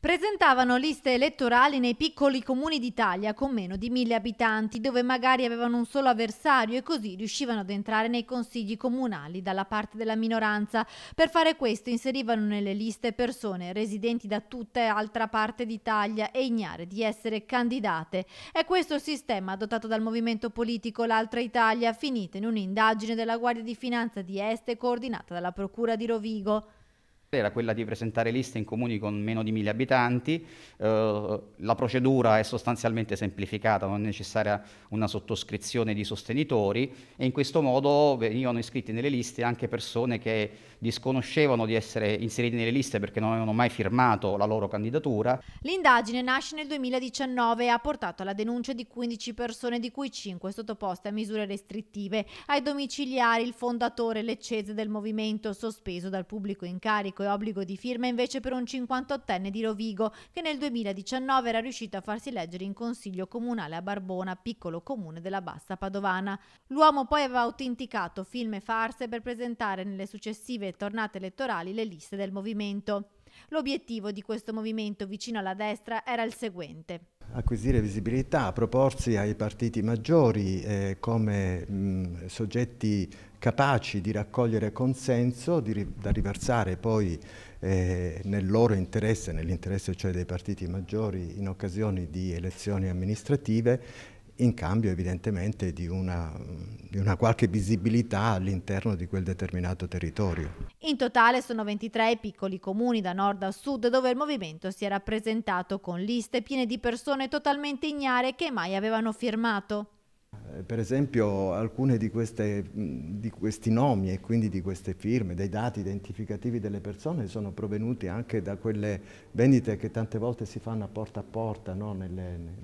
Presentavano liste elettorali nei piccoli comuni d'Italia con meno di mille abitanti, dove magari avevano un solo avversario e così riuscivano ad entrare nei consigli comunali dalla parte della minoranza. Per fare questo inserivano nelle liste persone residenti da tutta e altra parte d'Italia e ignare di essere candidate. È questo il sistema adottato dal movimento politico L'Altra Italia, finita in un'indagine della Guardia di Finanza di Este coordinata dalla Procura di Rovigo era quella di presentare liste in comuni con meno di mille abitanti, eh, la procedura è sostanzialmente semplificata, non è necessaria una sottoscrizione di sostenitori e in questo modo venivano iscritti nelle liste anche persone che disconoscevano di essere inseriti nelle liste perché non avevano mai firmato la loro candidatura. L'indagine nasce nel 2019 e ha portato alla denuncia di 15 persone di cui 5 sottoposte a misure restrittive, ai domiciliari il fondatore leccese del movimento sospeso dal pubblico incarico incarico e obbligo di firma invece per un 58enne di Rovigo che nel 2019 era riuscito a farsi leggere in consiglio comunale a Barbona, piccolo comune della bassa padovana. L'uomo poi aveva autenticato film e farse per presentare nelle successive tornate elettorali le liste del movimento. L'obiettivo di questo movimento vicino alla destra era il seguente acquisire visibilità, proporsi ai partiti maggiori eh, come mh, soggetti capaci di raccogliere consenso di, da riversare poi eh, nel loro interesse, nell'interesse cioè dei partiti maggiori in occasione di elezioni amministrative in cambio evidentemente di una, di una, qualche visibilità all'interno di quel determinato territorio. In totale sono 23 piccoli comuni da nord a sud dove il movimento si è rappresentato con liste piene di persone totalmente ignare che mai avevano firmato. Eh, per esempio alcuni di, di, questi nomi e quindi di queste firme, dei dati identificativi delle persone sono provenuti anche da quelle vendite che tante volte si fanno a porta a porta no? Nelle,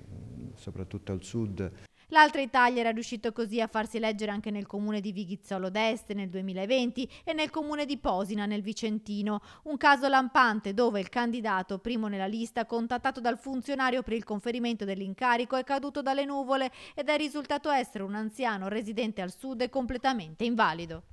soprattutto al sud. L'altra Italia era riuscito così a farsi leggere anche nel comune di Vighizzolo d'Este nel 2020 e nel comune di Posina nel Vicentino, un caso lampante dove il candidato primo nella lista contattato dal funzionario per il conferimento dell'incarico è caduto dalle nuvole ed è risultato essere un anziano residente al sud e completamente invalido.